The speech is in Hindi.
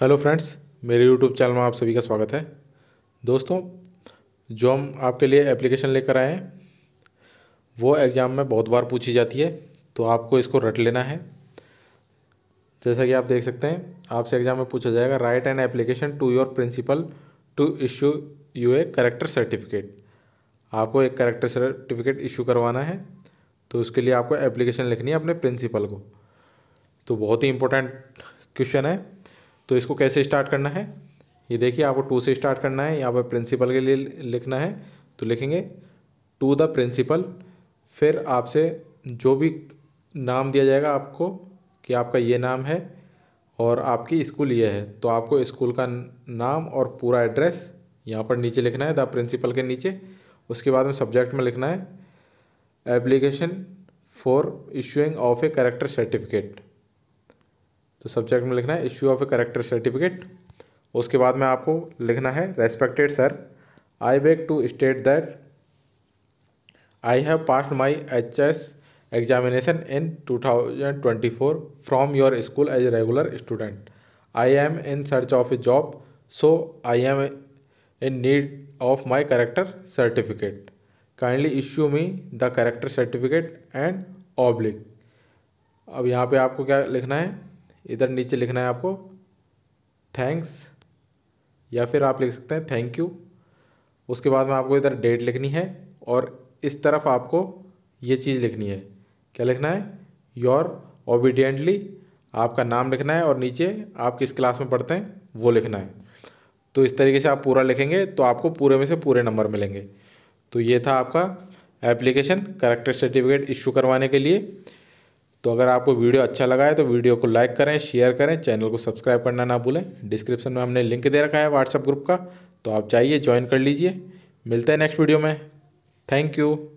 हेलो फ्रेंड्स मेरे यूट्यूब चैनल में आप सभी का स्वागत है दोस्तों जो हम आपके लिए एप्लीकेशन लेकर आए हैं वो एग्ज़ाम में बहुत बार पूछी जाती है तो आपको इसको रट लेना है जैसा कि आप देख सकते हैं आपसे एग्ज़ाम में पूछा जाएगा write an application to your principal to issue you a character certificate आपको एक करेक्टर सर्टिफिकेट इशू करवाना है तो उसके लिए आपको एप्लीकेशन लिखनी है अपने प्रिंसिपल को तो बहुत ही इंपॉर्टेंट क्वेश्चन है तो इसको कैसे स्टार्ट करना है ये देखिए आपको टू से स्टार्ट करना है यहाँ पर प्रिंसिपल के लिए लिखना है तो लिखेंगे टू द प्रिंसिपल फिर आपसे जो भी नाम दिया जाएगा आपको कि आपका ये नाम है और आपकी स्कूल ये है तो आपको स्कूल का नाम और पूरा एड्रेस यहाँ पर नीचे लिखना है द प्रिंसिपल के नीचे उसके बाद में सब्जेक्ट में लिखना है application for issuing of a character certificate तो सब्जेक्ट में लिखना है issue of a character certificate उसके बाद में आपको लिखना है respected sir I beg to state that I have passed my H S examination in two thousand twenty four from your school as a regular student I am in search of a job so I am in need of my character certificate kindly issue me the character certificate and oblige अब यहाँ पे आपको क्या लिखना है इधर नीचे लिखना है आपको थैंक्स या फिर आप लिख सकते हैं थैंक यू उसके बाद में आपको इधर डेट लिखनी है और इस तरफ आपको ये चीज़ लिखनी है क्या लिखना है योर ओबीडियंटली आपका नाम लिखना है और नीचे आप किस क्लास में पढ़ते हैं वो लिखना है तो इस तरीके से आप पूरा लिखेंगे तो आपको पूरे में से पूरे नंबर मिलेंगे तो ये था आपका एप्लीकेशन करेक्टर सर्टिफिकेट इशू करवाने के लिए तो अगर आपको वीडियो अच्छा लगा है तो वीडियो को लाइक करें शेयर करें चैनल को सब्सक्राइब करना ना भूलें डिस्क्रिप्शन में हमने लिंक दे रखा है व्हाट्सअप ग्रुप का तो आप चाहिए ज्वाइन कर लीजिए मिलते हैं नेक्स्ट वीडियो में थैंक यू